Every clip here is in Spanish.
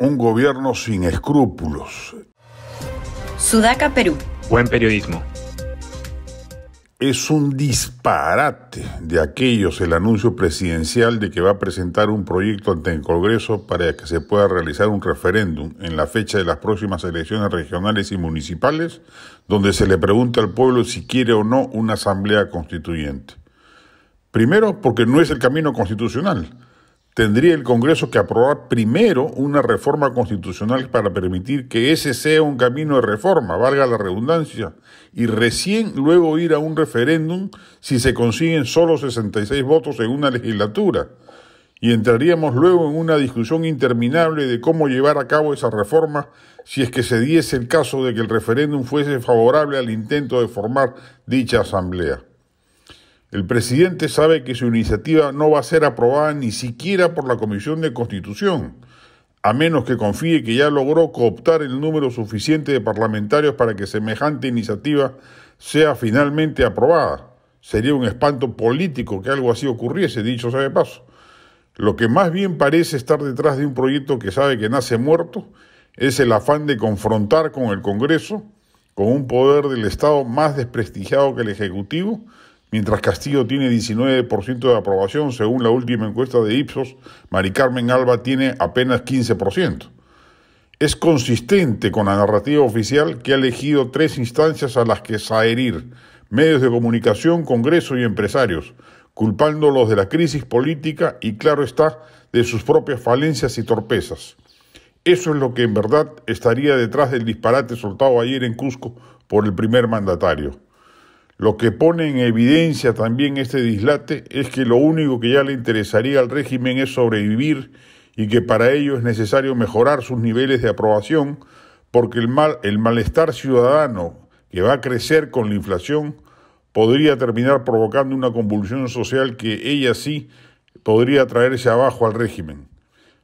un gobierno sin escrúpulos. Sudaca, Perú. Buen periodismo. Es un disparate de aquellos el anuncio presidencial de que va a presentar un proyecto ante el Congreso para que se pueda realizar un referéndum en la fecha de las próximas elecciones regionales y municipales, donde se le pregunta al pueblo si quiere o no una asamblea constituyente. Primero, porque no es el camino constitucional tendría el Congreso que aprobar primero una reforma constitucional para permitir que ese sea un camino de reforma, valga la redundancia, y recién luego ir a un referéndum si se consiguen solo 66 votos en una legislatura. Y entraríamos luego en una discusión interminable de cómo llevar a cabo esa reforma si es que se diese el caso de que el referéndum fuese favorable al intento de formar dicha asamblea. El presidente sabe que su iniciativa no va a ser aprobada ni siquiera por la Comisión de Constitución, a menos que confíe que ya logró cooptar el número suficiente de parlamentarios para que semejante iniciativa sea finalmente aprobada. Sería un espanto político que algo así ocurriese, dicho sea de paso. Lo que más bien parece estar detrás de un proyecto que sabe que nace muerto es el afán de confrontar con el Congreso, con un poder del Estado más desprestigiado que el Ejecutivo, Mientras Castillo tiene 19% de aprobación, según la última encuesta de Ipsos, Mari Carmen Alba tiene apenas 15%. Es consistente con la narrativa oficial que ha elegido tres instancias a las que saherir, medios de comunicación, Congreso y empresarios, culpándolos de la crisis política y, claro está, de sus propias falencias y torpezas. Eso es lo que en verdad estaría detrás del disparate soltado ayer en Cusco por el primer mandatario. Lo que pone en evidencia también este dislate es que lo único que ya le interesaría al régimen es sobrevivir y que para ello es necesario mejorar sus niveles de aprobación porque el, mal, el malestar ciudadano que va a crecer con la inflación podría terminar provocando una convulsión social que ella sí podría traerse abajo al régimen.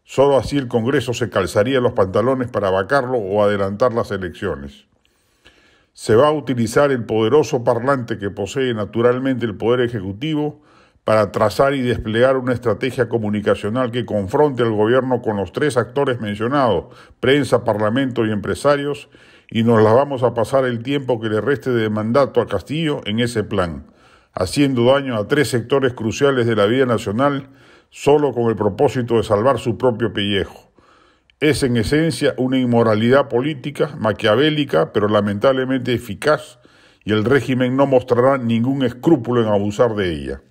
Solo así el Congreso se calzaría los pantalones para vacarlo o adelantar las elecciones se va a utilizar el poderoso parlante que posee naturalmente el Poder Ejecutivo para trazar y desplegar una estrategia comunicacional que confronte al gobierno con los tres actores mencionados, prensa, parlamento y empresarios, y nos las vamos a pasar el tiempo que le reste de mandato a Castillo en ese plan, haciendo daño a tres sectores cruciales de la vida nacional solo con el propósito de salvar su propio pellejo. Es en esencia una inmoralidad política, maquiavélica, pero lamentablemente eficaz, y el régimen no mostrará ningún escrúpulo en abusar de ella.